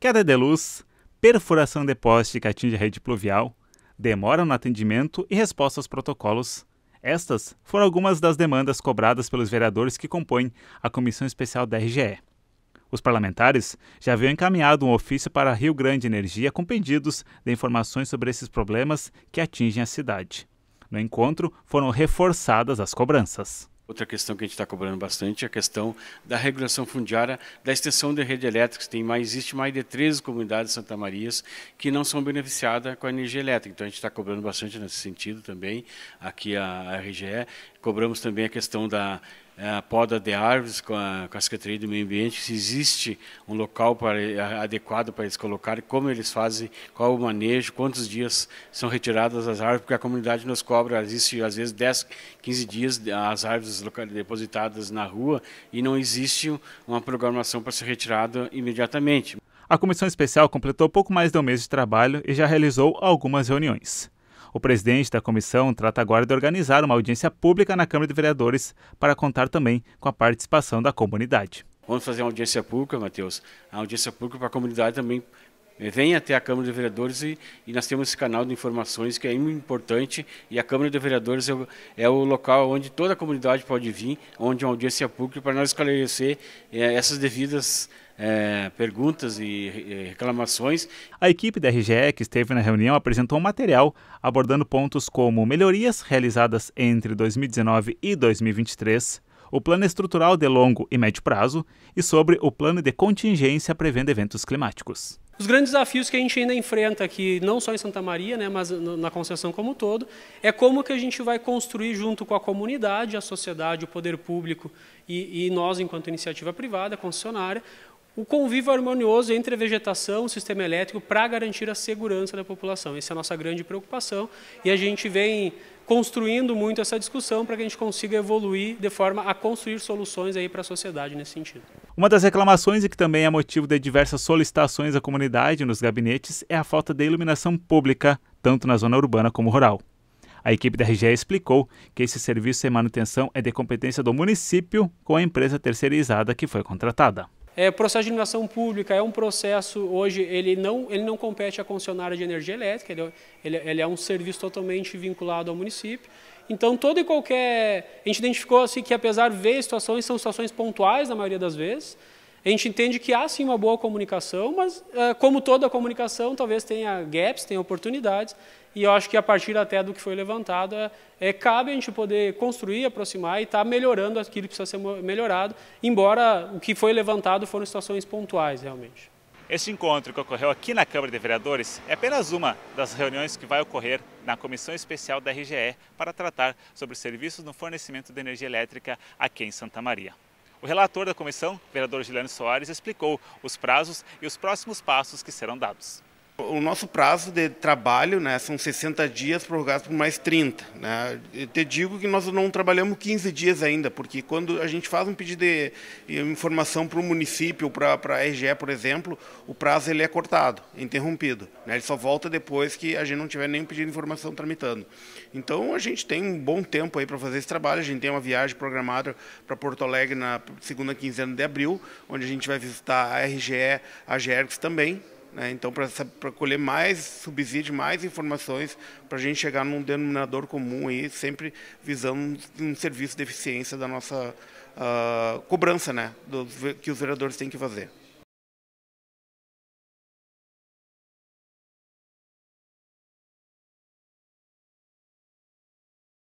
queda de luz, perfuração de poste que atinge a rede pluvial, demora no atendimento e resposta aos protocolos. Estas foram algumas das demandas cobradas pelos vereadores que compõem a Comissão Especial da RGE. Os parlamentares já haviam encaminhado um ofício para a Rio Grande Energia com pedidos de informações sobre esses problemas que atingem a cidade. No encontro, foram reforçadas as cobranças. Outra questão que a gente está cobrando bastante é a questão da regulação fundiária da extensão de rede elétrica. Tem mais, existe mais de 13 comunidades de Santa Marias que não são beneficiadas com a energia elétrica. Então, a gente está cobrando bastante nesse sentido também, aqui a RGE, Cobramos também a questão da eh, a poda de árvores com a, com a Secretaria do Meio Ambiente, se existe um local para, eh, adequado para eles colocarem, como eles fazem, qual o manejo, quantos dias são retiradas as árvores, porque a comunidade nos cobra, existe às vezes 10, 15 dias as árvores depositadas na rua e não existe uma programação para ser retirada imediatamente. A comissão especial completou pouco mais de um mês de trabalho e já realizou algumas reuniões. O presidente da comissão trata agora de organizar uma audiência pública na Câmara de Vereadores para contar também com a participação da comunidade. Vamos fazer uma audiência pública, Matheus. A audiência pública para a comunidade também eh, vem até a Câmara de Vereadores e, e, nós temos esse canal de informações que é importante e a Câmara de Vereadores é o, é o local onde toda a comunidade pode vir, onde é uma audiência pública para nós esclarecer é, essas devidas é, perguntas e reclamações. A equipe da RGE que esteve na reunião apresentou um material abordando pontos como melhorias realizadas entre 2019 e 2023, o plano estrutural de longo e médio prazo e sobre o plano de contingência prevendo eventos climáticos. Os grandes desafios que a gente ainda enfrenta aqui, não só em Santa Maria, né, mas na concessão como um todo, é como que a gente vai construir junto com a comunidade, a sociedade, o poder público e, e nós, enquanto iniciativa privada, concessionária, o convívio harmonioso entre a vegetação e o sistema elétrico para garantir a segurança da população. Essa é a nossa grande preocupação e a gente vem construindo muito essa discussão para que a gente consiga evoluir de forma a construir soluções aí para a sociedade nesse sentido. Uma das reclamações e que também é motivo de diversas solicitações à comunidade nos gabinetes é a falta de iluminação pública, tanto na zona urbana como rural. A equipe da RGE explicou que esse serviço de manutenção é de competência do município com a empresa terceirizada que foi contratada. É, processo de iluminação pública é um processo, hoje, ele não, ele não compete à concessionária de energia elétrica, ele, é ele, é, ele é um serviço totalmente vinculado ao município. Então, todo e qualquer... A gente identificou assim, que, apesar de ver situações, são situações pontuais na maioria das vezes, a gente entende que há sim uma boa comunicação, mas eh, como toda comunicação, talvez tenha gaps, tenha oportunidades, e eu acho que a partir até do que foi levantado, é, é cabe a gente poder construir, aproximar e estar tá melhorando aquilo que precisa ser melhorado, embora o que foi levantado foram situações pontuais realmente. Este encontro que ocorreu aqui na Câmara de Vereadores é apenas uma das reuniões que vai ocorrer na Comissão Especial da RGE para tratar sobre serviços no fornecimento de energia elétrica aqui em Santa Maria. O relator da comissão, vereador Juliano Soares, explicou os prazos e os próximos passos que serão dados. O nosso prazo de trabalho né, são 60 dias prorrogados por mais 30. Né? Eu te digo que nós não trabalhamos 15 dias ainda, porque quando a gente faz um pedido de informação para o município, para a RGE, por exemplo, o prazo ele é cortado, interrompido. Né? Ele só volta depois que a gente não tiver nenhum pedido de informação tramitando. Então a gente tem um bom tempo aí para fazer esse trabalho. A gente tem uma viagem programada para Porto Alegre na segunda quinzena de abril, onde a gente vai visitar a RGE, a GERGS também, né? Então, para colher mais subsídio, mais informações, para a gente chegar num denominador comum e sempre visando um serviço de eficiência da nossa uh, cobrança né? que os vereadores têm que fazer.